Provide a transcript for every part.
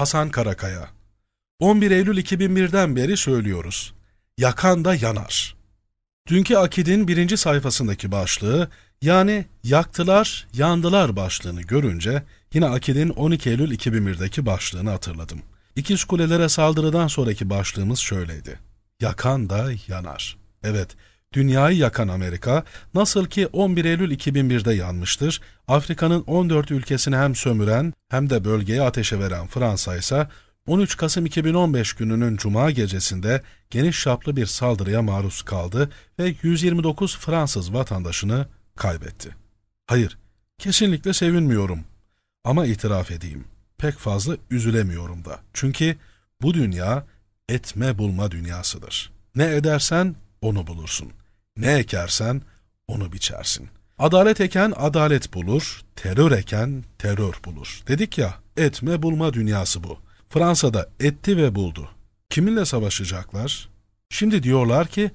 Hasan Karakaya 11 Eylül 2001'den beri söylüyoruz. Yakan da yanar. Dünkü Akid'in birinci sayfasındaki başlığı yani yaktılar, yandılar başlığını görünce yine Akid'in 12 Eylül 2001'deki başlığını hatırladım. İkiz kulelere saldırıdan sonraki başlığımız şöyleydi. Yakan da yanar. Evet, Dünyayı yakan Amerika, nasıl ki 11 Eylül 2001'de yanmıştır, Afrika'nın 14 ülkesini hem sömüren hem de bölgeye ateşe veren Fransa ise 13 Kasım 2015 gününün cuma gecesinde geniş şaplı bir saldırıya maruz kaldı ve 129 Fransız vatandaşını kaybetti. Hayır, kesinlikle sevinmiyorum ama itiraf edeyim, pek fazla üzülemiyorum da. Çünkü bu dünya etme bulma dünyasıdır. Ne edersen onu bulursun. Ne ekersen onu biçersin. Adalet eken adalet bulur, terör eken terör bulur. Dedik ya, etme bulma dünyası bu. Fransa'da etti ve buldu. Kiminle savaşacaklar? Şimdi diyorlar ki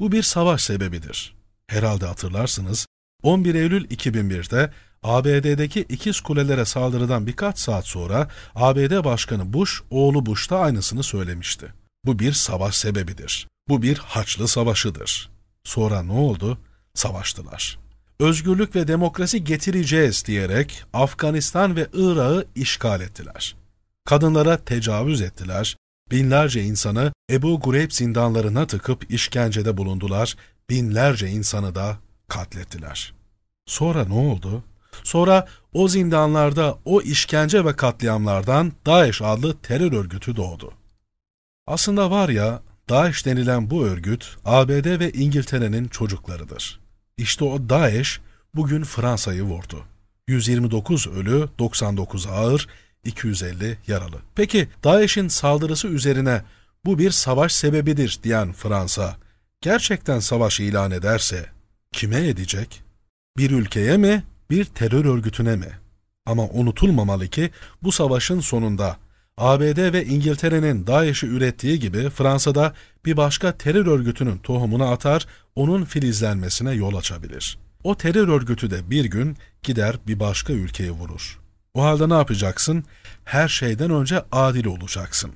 bu bir savaş sebebidir. Herhalde hatırlarsınız 11 Eylül 2001'de ABD'deki ikiz kulelere saldırıdan birkaç saat sonra ABD Başkanı Bush, oğlu Bush da aynısını söylemişti. Bu bir savaş sebebidir. Bu bir haçlı savaşıdır. Sonra ne oldu? Savaştılar. Özgürlük ve demokrasi getireceğiz diyerek Afganistan ve Irak'ı işgal ettiler. Kadınlara tecavüz ettiler, binlerce insanı Ebu Gureyb zindanlarına tıkıp işkencede bulundular, binlerce insanı da katlettiler. Sonra ne oldu? Sonra o zindanlarda o işkence ve katliamlardan DAEŞ adlı terör örgütü doğdu. Aslında var ya Daesh denilen bu örgüt ABD ve İngiltere'nin çocuklarıdır. İşte o Daesh bugün Fransa'yı vurdu. 129 ölü, 99 ağır, 250 yaralı. Peki Daesh'in saldırısı üzerine bu bir savaş sebebidir diyen Fransa gerçekten savaş ilan ederse kime edecek? Bir ülkeye mi, bir terör örgütüne mi? Ama unutulmamalı ki bu savaşın sonunda ABD ve İngiltere'nin DAEŞ'i ürettiği gibi Fransa'da bir başka terör örgütünün tohumunu atar, onun filizlenmesine yol açabilir. O terör örgütü de bir gün gider bir başka ülkeyi vurur. O halde ne yapacaksın? Her şeyden önce adil olacaksın.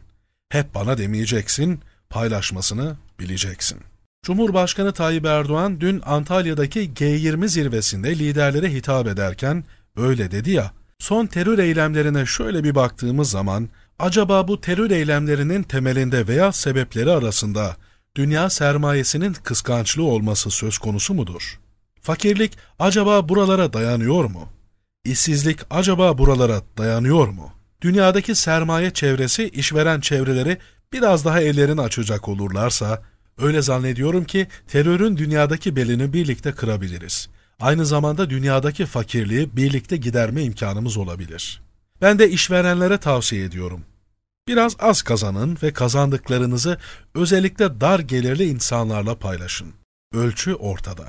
Hep bana demeyeceksin, paylaşmasını bileceksin. Cumhurbaşkanı Tayyip Erdoğan dün Antalya'daki G20 zirvesinde liderlere hitap ederken öyle dedi ya, son terör eylemlerine şöyle bir baktığımız zaman Acaba bu terör eylemlerinin temelinde veya sebepleri arasında dünya sermayesinin kıskançlığı olması söz konusu mudur? Fakirlik acaba buralara dayanıyor mu? İşsizlik acaba buralara dayanıyor mu? Dünyadaki sermaye çevresi işveren çevreleri biraz daha ellerini açacak olurlarsa, öyle zannediyorum ki terörün dünyadaki belini birlikte kırabiliriz. Aynı zamanda dünyadaki fakirliği birlikte giderme imkanımız olabilir.'' Ben de işverenlere tavsiye ediyorum. Biraz az kazanın ve kazandıklarınızı özellikle dar gelirli insanlarla paylaşın. Ölçü ortada.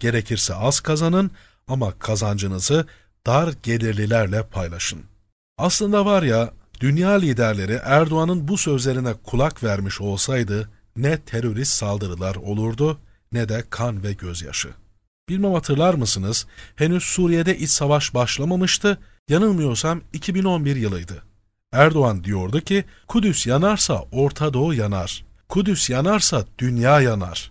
Gerekirse az kazanın ama kazancınızı dar gelirlilerle paylaşın. Aslında var ya, dünya liderleri Erdoğan'ın bu sözlerine kulak vermiş olsaydı ne terörist saldırılar olurdu ne de kan ve gözyaşı. Bilmem hatırlar mısınız, henüz Suriye'de iç savaş başlamamıştı Yanılmıyorsam 2011 yılıydı. Erdoğan diyordu ki Kudüs yanarsa Orta Doğu yanar. Kudüs yanarsa dünya yanar.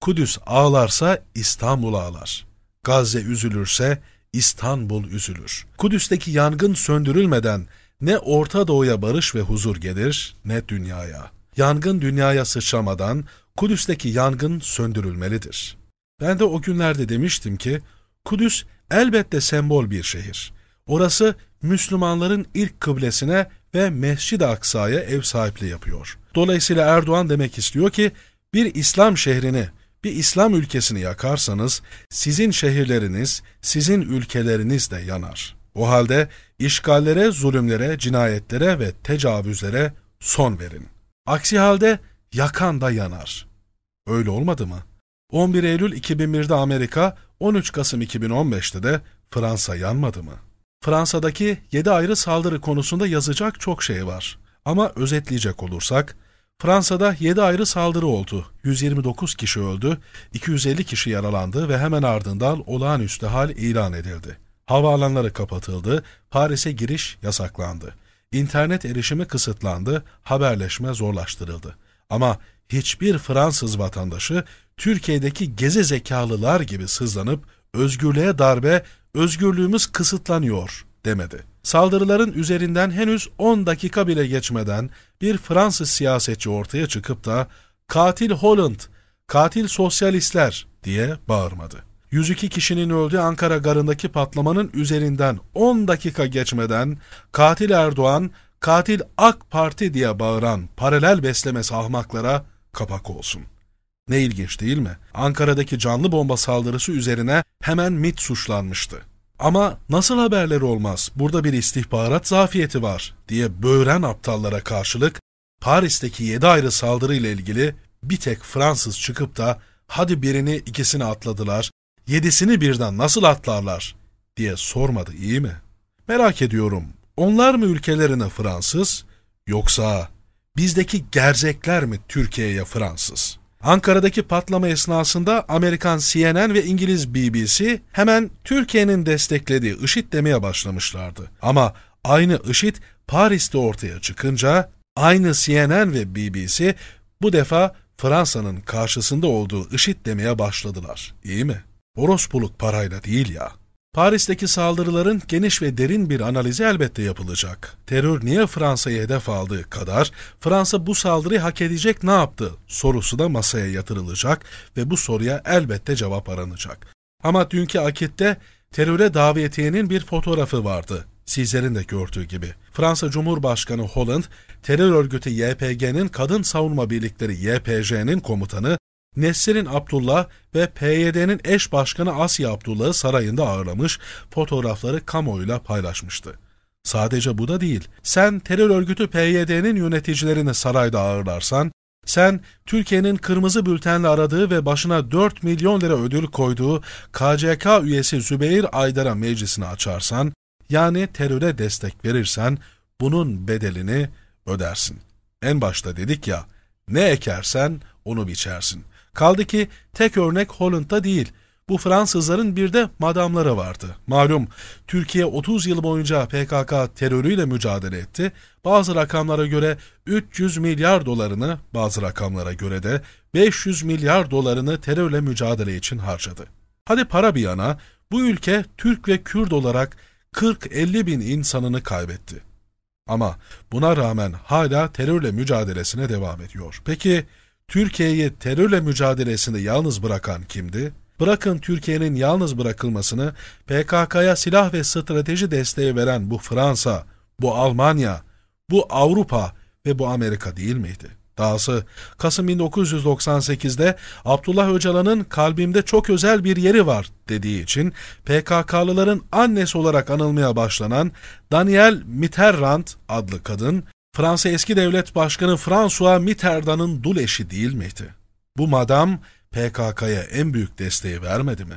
Kudüs ağlarsa İstanbul ağlar. Gazze üzülürse İstanbul üzülür. Kudüs'teki yangın söndürülmeden ne Orta Doğu'ya barış ve huzur gelir ne dünyaya. Yangın dünyaya sıçramadan Kudüs'teki yangın söndürülmelidir. Ben de o günlerde demiştim ki Kudüs elbette sembol bir şehir. Orası Müslümanların ilk kıblesine ve Mescid-i Aksa'ya ev sahipliği yapıyor. Dolayısıyla Erdoğan demek istiyor ki bir İslam şehrini, bir İslam ülkesini yakarsanız sizin şehirleriniz, sizin ülkeleriniz de yanar. O halde işgallere, zulümlere, cinayetlere ve tecavüzlere son verin. Aksi halde yakan da yanar. Öyle olmadı mı? 11 Eylül 2001'de Amerika, 13 Kasım 2015'te de Fransa yanmadı mı?'' Fransa'daki 7 ayrı saldırı konusunda yazacak çok şey var. Ama özetleyecek olursak, Fransa'da 7 ayrı saldırı oldu. 129 kişi öldü, 250 kişi yaralandı ve hemen ardından olağanüstü hal ilan edildi. Havaalanları kapatıldı, Paris'e giriş yasaklandı. İnternet erişimi kısıtlandı, haberleşme zorlaştırıldı. Ama hiçbir Fransız vatandaşı Türkiye'deki gezi zekalılar gibi sızlanıp özgürlüğe darbe özgürlüğümüz kısıtlanıyor demedi. Saldırıların üzerinden henüz 10 dakika bile geçmeden bir Fransız siyasetçi ortaya çıkıp da katil Holland, katil sosyalistler diye bağırmadı. 102 kişinin öldüğü Ankara garındaki patlamanın üzerinden 10 dakika geçmeden katil Erdoğan, katil AK Parti diye bağıran paralel besleme ahmaklara kapak olsun. Ne ilginç değil mi? Ankara'daki canlı bomba saldırısı üzerine hemen MIT suçlanmıştı. Ama nasıl haberleri olmaz, burada bir istihbarat zafiyeti var diye böğren aptallara karşılık Paris'teki 7 ayrı saldırı ile ilgili bir tek Fransız çıkıp da hadi birini ikisini atladılar, yedisini birden nasıl atlarlar diye sormadı iyi mi? Merak ediyorum onlar mı ülkelerine Fransız yoksa bizdeki gerçekler mi Türkiye'ye Fransız?'' Ankara'daki patlama esnasında Amerikan CNN ve İngiliz BBC hemen Türkiye'nin desteklediği IŞİD demeye başlamışlardı. Ama aynı IŞİD Paris'te ortaya çıkınca aynı CNN ve BBC bu defa Fransa'nın karşısında olduğu IŞİD demeye başladılar. İyi mi? Orospuluk parayla değil ya. Paris'teki saldırıların geniş ve derin bir analizi elbette yapılacak. Terör niye Fransa'yı hedef aldığı kadar Fransa bu saldırıyı hak edecek ne yaptı sorusu da masaya yatırılacak ve bu soruya elbette cevap aranacak. Ama dünkü akitte teröre davetiyenin bir fotoğrafı vardı. Sizlerin de gördüğü gibi. Fransa Cumhurbaşkanı Holland, terör örgütü YPG'nin kadın savunma birlikleri YPJ'nin komutanı Nesrin Abdullah ve PYD'nin eş başkanı Asya Abdullah'ı sarayında ağırlamış, fotoğrafları kamuoyuyla paylaşmıştı. Sadece bu da değil, sen terör örgütü PYD'nin yöneticilerini sarayda ağırlarsan, sen Türkiye'nin kırmızı bültenle aradığı ve başına 4 milyon lira ödül koyduğu KCK üyesi Zübeyir Aydar'a meclisini açarsan, yani teröre destek verirsen bunun bedelini ödersin. En başta dedik ya, ne ekersen onu biçersin. Kaldı ki tek örnek Holland'da değil. Bu Fransızların bir de madamları vardı. Malum Türkiye 30 yıl boyunca PKK terörüyle mücadele etti. Bazı rakamlara göre 300 milyar dolarını, bazı rakamlara göre de 500 milyar dolarını terörle mücadele için harcadı. Hadi para bir yana, bu ülke Türk ve Kürt olarak 40-50 bin insanını kaybetti. Ama buna rağmen hala terörle mücadelesine devam ediyor. Peki Türkiye'yi terörle mücadelesinde yalnız bırakan kimdi? Bırakın Türkiye'nin yalnız bırakılmasını PKK'ya silah ve strateji desteği veren bu Fransa, bu Almanya, bu Avrupa ve bu Amerika değil miydi? Dahası Kasım 1998'de Abdullah Öcalan'ın kalbimde çok özel bir yeri var dediği için PKK'lıların annesi olarak anılmaya başlanan Daniel Mitterrand adlı kadın Fransa eski devlet başkanı François Mitterrand'ın dul eşi değil miydi? Bu madam PKK'ya en büyük desteği vermedi mi?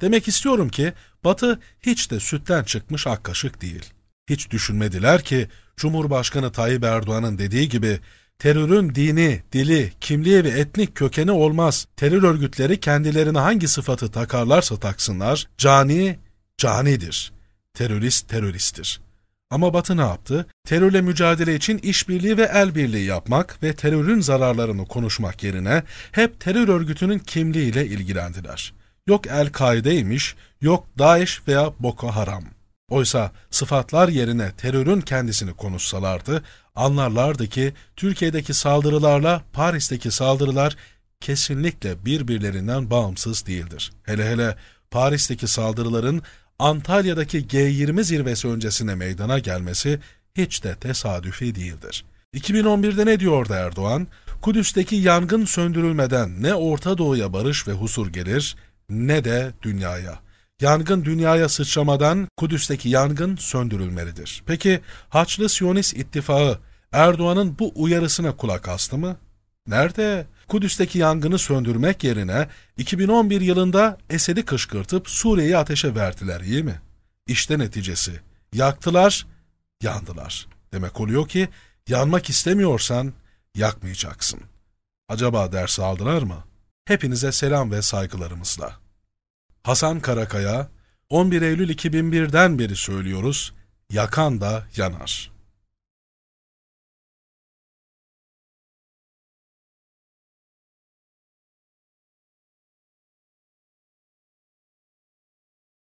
Demek istiyorum ki Batı hiç de sütten çıkmış ak kaşık değil. Hiç düşünmediler ki Cumhurbaşkanı Tayyip Erdoğan'ın dediği gibi terörün dini, dili, kimliği ve etnik kökeni olmaz. Terör örgütleri kendilerine hangi sıfatı takarlarsa taksınlar cani canidir. Terörist teröristtir. Ama Batı ne yaptı? Terörle mücadele için işbirliği ve el birliği yapmak ve terörün zararlarını konuşmak yerine hep terör örgütünün kimliğiyle ilgilendiler. Yok El-Kaide'ymiş, yok Daesh veya Boko Haram. Oysa sıfatlar yerine terörün kendisini konuşsalardı, anlarlardı ki Türkiye'deki saldırılarla Paris'teki saldırılar kesinlikle birbirlerinden bağımsız değildir. Hele hele Paris'teki saldırıların Antalya'daki G20 zirvesi öncesine meydana gelmesi hiç de tesadüfi değildir. 2011'de ne diyordu Erdoğan? Kudüs'teki yangın söndürülmeden ne Orta Doğu'ya barış ve husur gelir ne de dünyaya. Yangın dünyaya sıçramadan Kudüs'teki yangın söndürülmelidir. Peki Haçlı Siyonist İttifakı Erdoğan'ın bu uyarısına kulak astı mı? Nerede? Kudüs'teki yangını söndürmek yerine 2011 yılında Esed'i kışkırtıp Suriye'yi ateşe verdiler iyi mi? İşte neticesi. Yaktılar, yandılar. Demek oluyor ki yanmak istemiyorsan yakmayacaksın. Acaba ders aldılar mı? Hepinize selam ve saygılarımızla. Hasan Karakaya, 11 Eylül 2001'den beri söylüyoruz, yakan da yanar.''